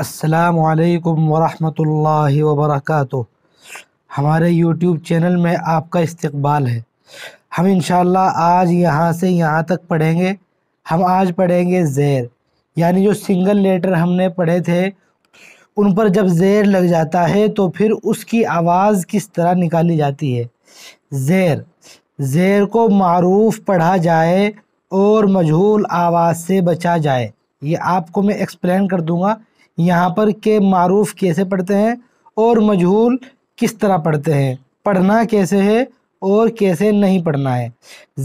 असलकम वरहमल वबरक हमारे यूट्यूब चैनल में आपका इस्तकबाल है हम इन आज यहाँ से यहाँ तक पढ़ेंगे हम आज पढ़ेंगे ज़ेर यानी जो सिंगल लेटर हमने पढ़े थे उन पर जब ज़ेर लग जाता है तो फिर उसकी आवाज़ किस तरह निकाली जाती है ज़ेर ज़ेर को मरूफ पढ़ा जाए और मजहूल आवाज़ से बचा जाए ये आपको मैं एक्सप्लेन कर दूँगा यहाँ पर के मारूफ कैसे पढ़ते हैं और मजहूल किस तरह पढ़ते हैं पढ़ना कैसे है और कैसे नहीं पढ़ना है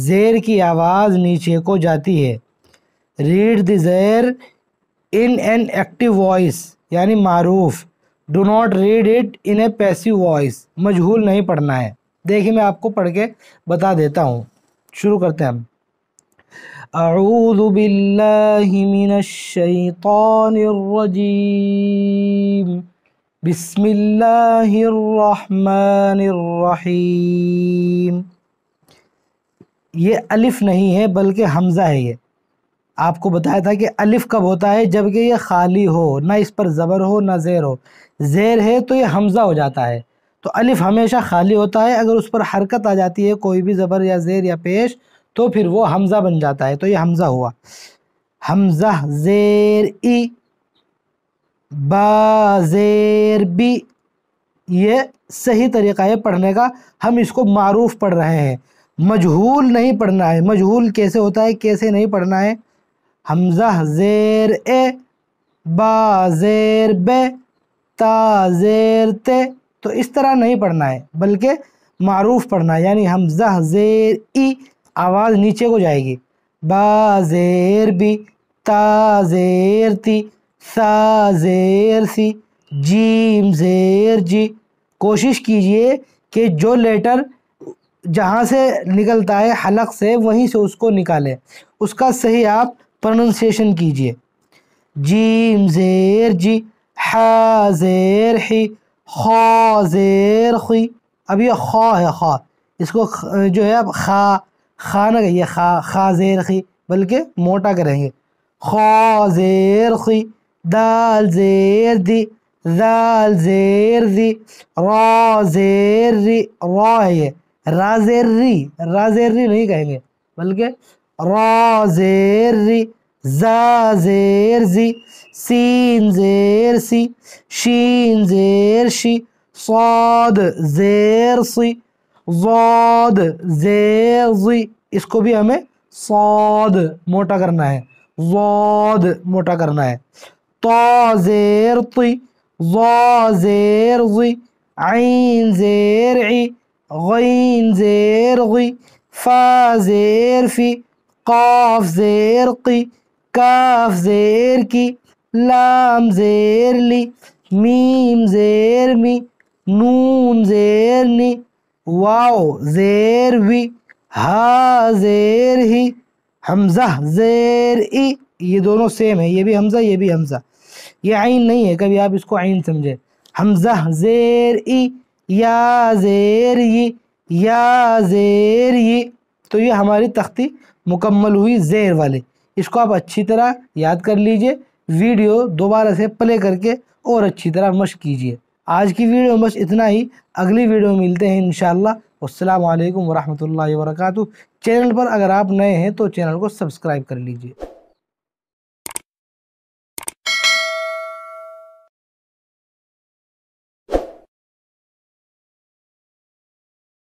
ज़ेर की आवाज़ नीचे को जाती है रीड द ज़ेर इन एन एक्टिव वॉइस यानी मारूफ do not read it in a passive voice मजहूल नहीं पढ़ना है देखिए मैं आपको पढ़ के बता देता हूँ शुरू करते हैं हम أعوذ بالله من الشيطان الرجيم بسم الله الرحمن الرحيم ये अलिफ नहीं है बल्कि हमज़ा है ये आपको बताया था कि अलिफ कब होता है जबकि ये खाली हो ना इस पर ज़बर हो ना ज़ेर हो ज़ेर है तो ये हमज़ा हो जाता है तो अलिफ हमेशा खाली होता है अगर उस पर हरकत आ जाती है कोई भी ज़बर या ज़ेर या पेश तो फिर वो हमज़ा बन जाता है तो ये हमज़ा हुआ हमज़ा जेर ई बाजेर बी ये सही तरीका है पढ़ने का हम इसको मारूफ पढ़ रहे हैं मजहूल नहीं पढ़ना है मजहूल कैसे होता है कैसे नहीं पढ़ना है हमज़ा जेर ए बाजेर बे ताजेर ते तो इस तरह नहीं पढ़ना है बल्कि मारूफ पढ़ना है यानी हमज़ा जेर ई आवाज़ नीचे को जाएगी बाजेर बी ताजेर ती साजेर सी जीम जेर जी कोशिश कीजिए कि जो लेटर जहाँ से निकलता है हलक से वहीं से उसको निकालें उसका सही आप प्रोनंसिएशन कीजिए जीम जेर जी हाजेर ही खा जेर खी अब ये खा है खा इसको जो है आप खा खा ना कहिए खा खा जेर खी बल्कि मोटा करेंगे खा जेर खी दाल जेर दी दाल जेर दी रा जेर री रो है ये राजेर री राजेर री नहीं कहेंगे बल्कि रेर जेर री जा जेर जी सीन जेर सी शीन जेर शी सौद जेर सी वाद जे इसको भी हमें सौद मोटा करना है वाद मोटा करना है तो जेर तुई वो जेर गुई आइन जेर ई गईन जेर गुई फा जेर फी काफ जेर की काफ जेर की लाम जेर ली मीम जेर मी नून जेर नी वाओ जेर वी हा जेर ही हमजा जेर ई ये दोनों सेम है ये भी हमजा ये भी हमजा ये आइन नहीं है कभी आप इसको आइन समझे हमजा जेर ई या जेर ये या जेर ये तो ये हमारी तख्ती मुकम्मल हुई जेर वाले इसको आप अच्छी तरह याद कर लीजिए वीडियो दोबारा से प्ले करके और अच्छी तरह मश कीजिए आज की वीडियो में बस इतना ही अगली वीडियो में मिलते हैं इन अस्सलाम वालेकुम वरहमतुल्लाहि चैनल पर अगर आप नए हैं तो चैनल को सब्सक्राइब कर लीजिए